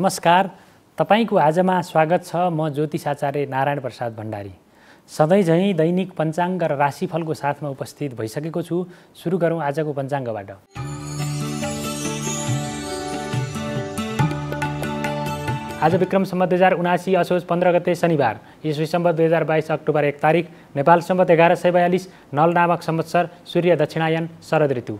नमस्कार तपाईँको आजमा स्वागत छ म ज्योतिष आचार्य नारायण प्रसाद भण्डारी सधैँ झैँ दैनिक पञ्चाङ्ग र राशिफलको साथमा उपस्थित भइसकेको छु सुरु गरौँ आजको पञ्चाङ्गबाट आज विक्रम सम्बत दुई हजार उनासी असोज पन्ध्र गते शनिबार इस्वी सम्बत दुई हजार बाइस अक्टोबर एक तारिक नेपाल सम्बत एघार सय बयालिस नल नामक संवत्सर सूर्य दक्षिणायन शरद ऋतु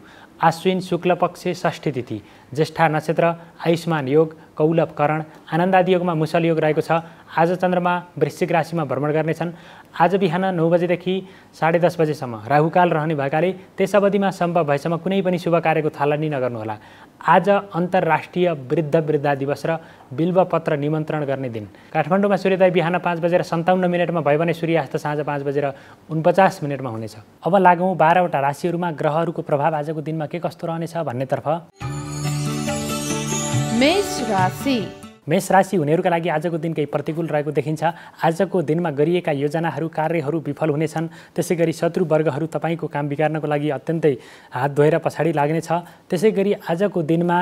आश्विन शुक्ल पक्ष षष्ठी तिथि ज्येष्ठा नक्षत्र आयुष्मान योग कौलभकरण आनन्दादि योगमा मुसल योग रहेको छ आज चन्द्रमा वृश्चिक राशिमा भ्रमण गर्नेछन् आज बिहान नौ बजेदेखि साढे दस बजेसम्म राहुकाल रहने भएकाले त्यस अवधिमा सम्भव भएसम्म कुनै पनि शुभ कार्यको थालनी नगर्नुहोला आज अन्तर्राष्ट्रिय वृद्ध वृद्धा दिवस र बिल्वपत्र निमन्त्रण गर्ने दिन काठमाडौँमा सूर्योदय बिहान पाँच बजेर सन्ताउन्न मिनटमा भयो भने सूर्यास्त साँझ पाँच बजेर उनपचास मिनटमा हुनेछ अब लागौँ बाह्रवटा राशिहरूमा ग्रहहरूको प्रभाव आजको दिनमा के कस्तो रहनेछ भन्नेतर्फ मेष राशि मेष राशि हुनेहरूका लागि आजको दिन केही प्रतिकूल रहेको देखिन्छ आजको दिनमा गरिएका योजनाहरू कार्यहरू विफल हुनेछन् त्यसै गरी शत्रुवर्गहरू तपाईँको काम बिगार्नको लागि अत्यन्तै हात धोएर पछाडि लाग्नेछ त्यसै गरी आजको दिनमा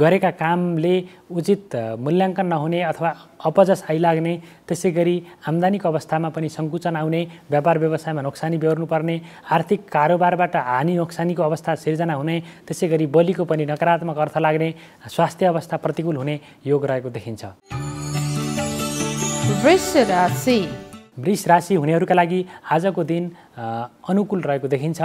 गरेका कामले उचित मूल्याङ्कन नहुने अथवा अपजस आइलाग्ने त्यसै गरी आम्दानीको अवस्थामा पनि सङ्कुचन आउने व्यापार व्यवसायमा नोक्सानी बेहोर्नुपर्ने आर्थिक कारोबारबाट हानि नोक्सानीको अवस्था सिर्जना हुने त्यसै गरी बलिको पनि नकारात्मक अर्थ लाग्ने स्वास्थ्य अवस्था प्रतिकूल हुने योग रहेको देखिन्छ वृष राशि हुनेहरूका लागि आजको दिन अनुकूल रहेको देखिन्छ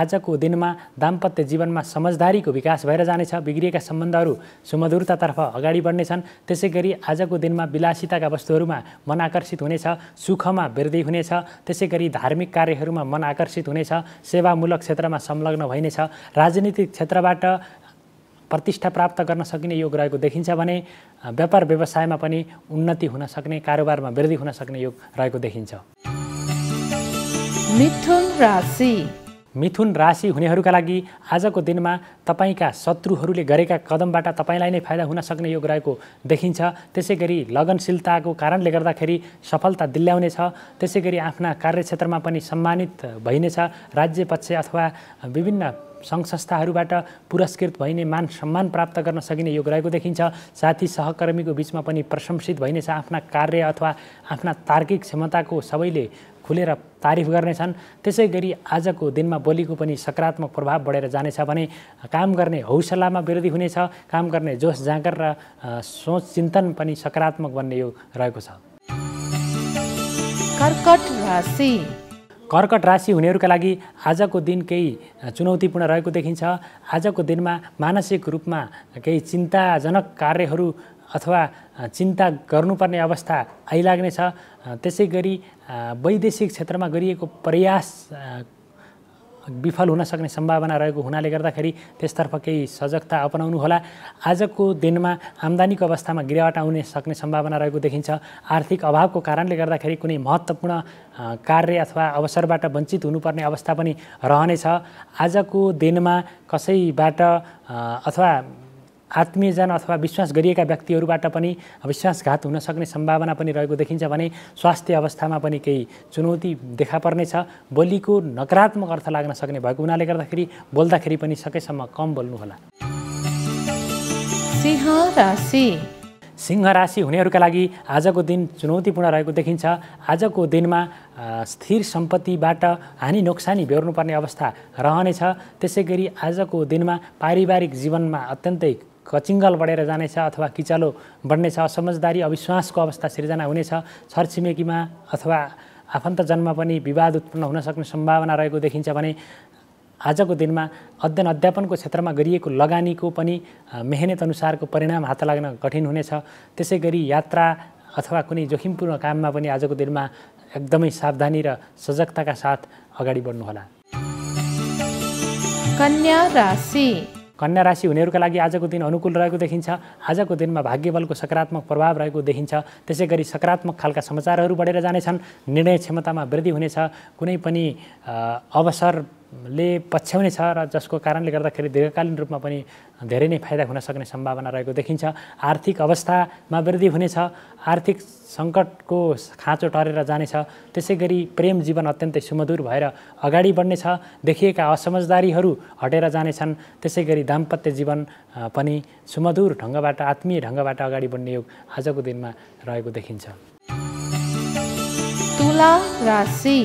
आजको दिनमा दाम्पत्य जीवनमा समझदारीको विकास भएर जानेछ बिग्रिएका सम्बन्धहरू सुमधुरतातर्फ अगाडि बढ्नेछन् त्यसै गरी आजको दिनमा विलासिताका वस्तुहरूमा मन आकर्षित हुनेछ सुखमा वृद्धि हुनेछ त्यसै गरी धार्मिक कार्यहरूमा मन आकर्षित हुनेछ सेवामूलक क्षेत्रमा संलग्न भइनेछ राजनीतिक क्षेत्रबाट प्रतिष्ठा प्राप्त गर्न सकिने योग रहेको देखिन्छ भने व्यापार व्यवसायमा पनि उन्नति हुन सक्ने कारोबारमा वृद्धि हुन सक्ने योग रहेको देखिन्छ मिथुन राशि मिथुन राशि हुनेहरूका लागि आजको दिनमा तपाईँका शत्रुहरूले गरेका कदमबाट तपाईँलाई नै फाइदा हुन सक्ने योग रहेको देखिन्छ त्यसै गरी लगनशीलताको कारणले गर्दाखेरि सफलता दिल्याउनेछ त्यसै गरी आफ्ना कार्यक्षेत्रमा पनि सम्मानित भइनेछ राज्य पक्ष अथवा विभिन्न सङ्घ संस्थाहरूबाट पुरस्कृत भइने मान सम्मान प्राप्त गर्न सकिने योग रहेको देखिन्छ साथी सहकर्मीको बिचमा पनि प्रशंसित भइनेछ आफ्ना कार्य अथवा आफ्ना तार्किक क्षमताको सबैले खुलेर तारिफ गर्नेछन् त्यसै गरी आजको दिनमा बोलीको पनि सकारात्मक प्रभाव बढेर जानेछ भने काम गर्ने हौसलामा वृद्धि हुनेछ काम गर्ने जोस जाँगर र सोच चिन्तन पनि सकारात्मक बन्ने यो रहेको छ कर्कट राशि कर्कट राशि हुनेहरूका लागि आजको दिन केही चुनौतीपूर्ण रहेको देखिन्छ आजको दिनमा मानसिक रूपमा केही चिन्ताजनक कार्यहरू अथवा चिन्ता गर्नुपर्ने अवस्था आइलाग्नेछ त्यसै गरी वैदेशिक क्षेत्रमा गरिएको प्रयास विफल हुन सक्ने सम्भावना रहेको हुनाले गर्दाखेरि त्यसतर्फ केही सजगता अपनाउनु होला आजको दिनमा आम्दानीको अवस्थामा गिरावट आउने सक्ने सम्भावना रहेको देखिन्छ आर्थिक अभावको कारणले गर्दाखेरि कुनै महत्त्वपूर्ण कार्य अथवा अवसरबाट वञ्चित हुनुपर्ने अवस्था पनि रहनेछ आजको दिनमा कसैबाट अथवा आत्मीयजन अथवा विश्वास गरिएका व्यक्तिहरूबाट पनि विश्वासघात हुन सक्ने सम्भावना पनि रहेको देखिन्छ भने स्वास्थ्य अवस्थामा पनि केही चुनौती देखा पर्नेछ बोलीको नकारात्मक अर्थ लाग्न सक्ने भएको हुनाले गर्दाखेरि बोल्दाखेरि पनि सकेसम्म कम बोल्नुहोला सिंह राशि हुनेहरूका लागि आजको दिन चुनौतीपूर्ण रहेको देखिन्छ आजको दिनमा स्थिर सम्पत्तिबाट हानि नोक्सानी बेहोर्नुपर्ने अवस्था रहनेछ त्यसै गरी आजको दिनमा पारिवारिक जीवनमा अत्यन्तै कचिङ्गल बढेर जानेछ अथवा किचालो बढ्नेछ समझदारी अविश्वासको अवस्था सिर्जना हुनेछ छरछिमेकीमा अथवा आफन्तजनमा पनि विवाद उत्पन्न हुन सक्ने सम्भावना रहेको देखिन्छ भने आजको दिनमा अध्ययन अध्यापनको क्षेत्रमा गरिएको लगानीको पनि मेहनत अनुसारको परिणाम हात लाग्न कठिन हुनेछ त्यसै गरी यात्रा अथवा कुनै जोखिमपूर्ण काममा पनि आजको दिनमा एकदमै सावधानी र सजगताका साथ अगाडि बढ्नुहोला कन्या राशि कन्या राशि हुनेहरूका लागि आजको दिन अनुकूल रहेको देखिन्छ आजको दिनमा भाग्य बलको सकारात्मक प्रभाव रहेको देखिन्छ त्यसै गरी सकारात्मक खालका समाचारहरू बढेर जानेछन् निर्णय क्षमतामा वृद्धि हुनेछ कुनै पनि अवसर ले पछ्याउने छ र जसको कारणले गर्दाखेरि दीर्घकालीन रूपमा पनि धेरै नै फाइदा हुन सक्ने सम्भावना रहेको देखिन्छ आर्थिक अवस्थामा वृद्धि हुनेछ आर्थिक सङ्कटको खाँचो टरेर जानेछ त्यसै गरी प्रेम जीवन अत्यन्तै सुमधुर भएर अगाडि बढ्नेछ देखिएका असमझदारीहरू हटेर जानेछन् त्यसै गरी दाम्पत्य जीवन पनि सुमधुर ढङ्गबाट आत्मीय ढङ्गबाट अगाडि बढ्ने योग आजको दिनमा रहेको देखिन्छ तुला राशि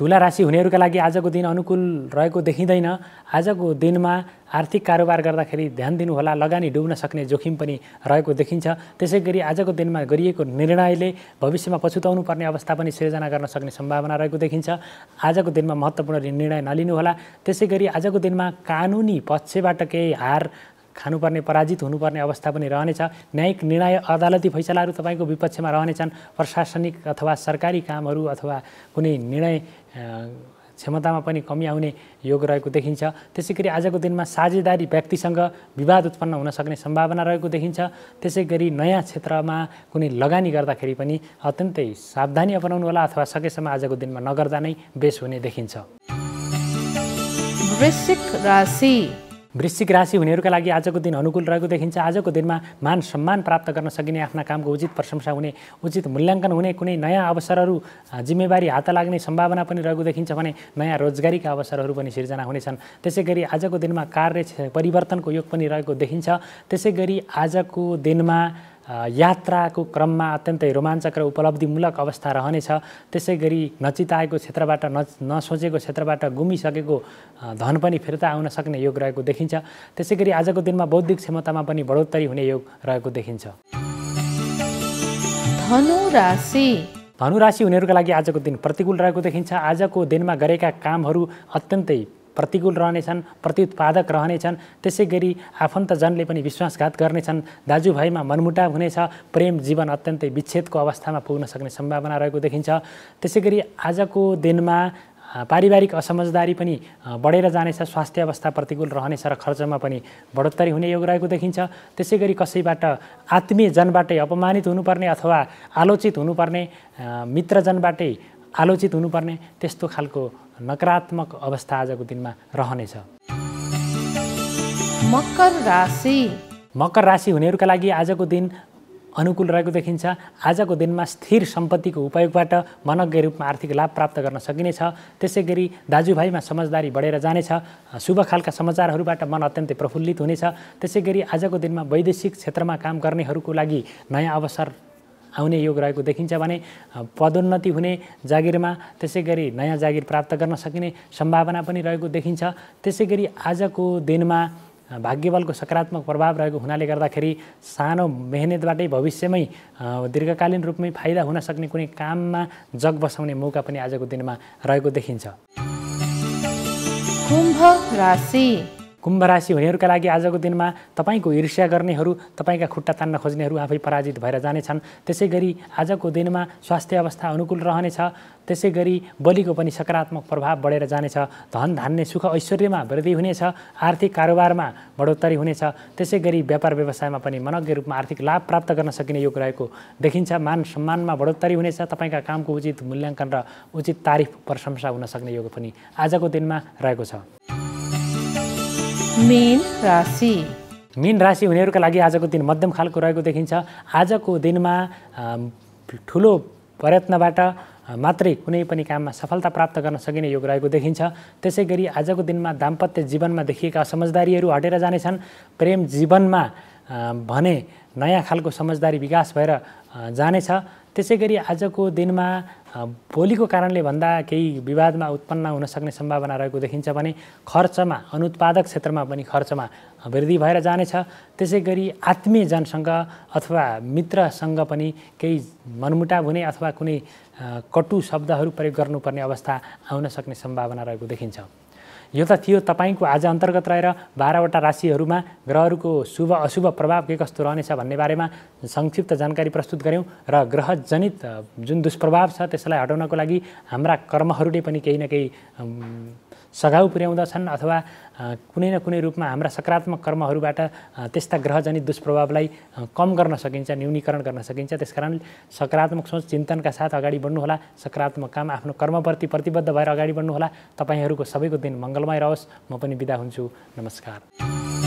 तुला राशि हुनेहरूका लागि आजको दिन अनुकूल रहेको देखिँदैन आजको दिनमा आर्थिक कारोबार गर्दाखेरि ध्यान दिनुहोला लगानी डुब्न सक्ने जोखिम पनि रहेको देखिन्छ त्यसै गरी आजको दिनमा गरिएको निर्णयले भविष्यमा पछुताउनु पर्ने अवस्था पनि सिर्जना गर्न सक्ने सम्भावना रहेको देखिन्छ आजको दिनमा महत्त्वपूर्ण निर्णय नलिनुहोला त्यसै गरी आजको दिनमा कानुनी पक्षबाट केही हार खानुपर्ने पराजित हुनुपर्ने अवस्था पनि रहनेछ न्यायिक निर्णय अदालती फैसलाहरू तपाईँको विपक्षमा रहनेछन् प्रशासनिक अथवा सरकारी कामहरू अथवा कुनै निर्णय क्षमतामा पनि कमी आउने योग रहेको देखिन्छ त्यसै गरी आजको दिनमा साझेदारी व्यक्तिसँग विवाद उत्पन्न हुन सक्ने सम्भावना रहेको देखिन्छ त्यसै गरी नयाँ क्षेत्रमा कुनै लगानी गर्दाखेरि पनि अत्यन्तै सावधानी अपनाउनु होला अथवा सकेसम्म आजको दिनमा नगर्दा नै बेस हुने देखिन्छ वृश्चिक राशि वृश्चिक राशि हुनेहरूका लागि आजको दिन अनुकूल रहेको देखिन्छ आजको दिनमा मान सम्मान प्राप्त गर्न सकिने आफ्ना कामको उचित प्रशंसा हुने उचित मूल्याङ्कन हुने कुनै नयाँ अवसरहरू जिम्मेवारी हात लाग्ने सम्भावना पनि रहेको देखिन्छ भने नयाँ रोजगारीका अवसरहरू पनि सिर्जना हुनेछन् त्यसै गरी आजको दिनमा कार्य परिवर्तनको योग पनि रहेको देखिन्छ त्यसै गरी आजको दिनमा यात्राको क्रममा अत्यन्तै रोमाञ्चक र उपलब्धिमूलक अवस्था रहनेछ त्यसै गरी नचिताएको क्षेत्रबाट न नसोचेको क्षेत्रबाट गुमिसकेको धन पनि फिर्ता आउन सक्ने योग रहेको देखिन्छ त्यसै गरी आजको दिनमा बौद्धिक क्षमतामा पनि बढोत्तरी हुने योग रहेको देखिन्छ धनु राशि धनु राशि हुनेहरूका लागि आजको दिन प्रतिकूल रहेको देखिन्छ आजको दिनमा गरेका कामहरू अत्यन्तै प्रतिकूल रहनेछन् प्रतिउत्पादक रहनेछन् त्यसै गरी आफन्तजनले पनि विश्वासघात गर्नेछन् दाजुभाइमा मनमुटाव हुनेछ प्रेम जीवन अत्यन्तै विच्छेदको अवस्थामा पुग्न सक्ने सम्भावना रहेको देखिन्छ त्यसै गरी आजको दिनमा पारिवारिक असमझदारी पनि बढेर जानेछ स्वास्थ्य अवस्था प्रतिकूल रहनेछ र खर्चमा पनि बढोत्तरी हुने योग रहेको देखिन्छ त्यसै गरी कसैबाट आत्मीयजनबाटै अपमानित हुनुपर्ने अथवा आलोचित हुनुपर्ने मित्रजनबाटै आलोचित हुनुपर्ने त्यस्तो खालको नकारात्मक अवस्था आजको दिनमा रहनेछ मकर राशि मकर राशि हुनेहरूका लागि आजको दिन अनुकूल रहेको देखिन्छ आजको दिनमा स्थिर सम्पत्तिको उपयोगबाट मनज्ञ रूपमा आर्थिक लाभ प्राप्त गर्न सकिनेछ त्यसै गरी दाजुभाइमा समझदारी बढेर जानेछ शुभ खालका समाचारहरूबाट मन अत्यन्तै प्रफुल्लित हुनेछ त्यसै गरी आजको दिनमा वैदेशिक क्षेत्रमा काम गर्नेहरूको लागि नयाँ अवसर आउने योग रहेको देखिन्छ भने पदोन्नति हुने जागिरमा त्यसै गरी नयाँ जागिर प्राप्त गर्न सकिने सम्भावना पनि रहेको देखिन्छ त्यसै गरी आजको दिनमा भाग्यबलको सकारात्मक प्रभाव रहेको हुनाले गर्दाखेरि सानो मेहनतबाटै भविष्यमै दीर्घकालीन रूपमै फाइदा हुन सक्ने कुनै काममा जग बसाउने मौका पनि आजको दिनमा रहेको देखिन्छ कुम्भ राशि कुम्भ राशि हुनेहरूका लागि आजको दिनमा तपाईँको ईर्ष्या गर्नेहरू तपाईँका खुट्टा तान्न खोज्नेहरू आफै पराजित भएर जानेछन् त्यसै गरी आजको दिनमा स्वास्थ्य अवस्था अनुकूल रहनेछ त्यसै गरी बलिको पनि सकारात्मक प्रभाव बढेर जानेछ धन धान्ने सुख ऐश्वर्यमा वृद्धि हुनेछ आर्थिक कारोबारमा बढोत्तरी हुनेछ त्यसै गरी व्यापार व्यवसायमा पनि मनज्ञ रूपमा आर्थिक लाभ प्राप्त गर्न सकिने योग रहेको देखिन्छ मान सम्मानमा बढोत्तरी हुनेछ तपाईँका कामको उचित मूल्याङ्कन र उचित तारिफ प्रशंसा हुन सक्ने योग पनि आजको दिनमा रहेको छ मीन राशि मीन राशि हुनेहरूका लागि आजको दिन मध्यम खालको रहेको देखिन्छ आजको दिनमा ठुलो प्रयत्नबाट मात्रै कुनै पनि काममा सफलता प्राप्त गर्न सकिने योग रहेको देखिन्छ त्यसै गरी आजको दिनमा दाम्पत्य जीवनमा देखिएका समझदारीहरू हटेर जानेछन् प्रेम जीवनमा भने नयाँ खालको समझदारी विकास भएर जानेछ त्यसै गरी आजको दिनमा भोलिको कारणले भन्दा केही विवादमा उत्पन्न हुन सक्ने सम्भावना रहेको देखिन्छ भने खर्चमा अनुत्पादक क्षेत्रमा पनि खर्चमा वृद्धि भएर जानेछ त्यसै गरी आत्मीयजनसँग अथवा मित्रसँग पनि केही मनमुटाव हुने अथवा कुनै कटु शब्दहरू प्रयोग गर्नुपर्ने अवस्था आउन सक्ने सम्भावना रहेको देखिन्छ यो त थियो तपाईँको आज अन्तर्गत रहेर बाह्रवटा राशिहरूमा ग्रहहरूको शुभ अशुभ प्रभाव के कस्तो रहनेछ भन्ने बारेमा संक्षिप्त जानकारी प्रस्तुत गऱ्यौँ र जनित जुन दुष्प्रभाव छ त्यसलाई हटाउनको लागि हाम्रा कर्महरूले पनि केही न केही सघाउ पुर्याउँदछन् अथवा कुनै न कुनै रूपमा हाम्रा सकारात्मक कर्महरूबाट त्यस्ता ग्रहजनित दुष्प्रभावलाई कम गर्न सकिन्छ न्यूनीकरण गर्न सकिन्छ त्यस सकारात्मक सोच चिन्तनका साथ अगाडि बढ्नुहोला सकारात्मक काम आफ्नो कर्मप्रति प्रतिबद्ध भएर अगाडि बढ्नुहोला तपाईँहरूको सबैको दिन मङ्गलमय रहोस् म पनि बिदा हुन्छु नमस्कार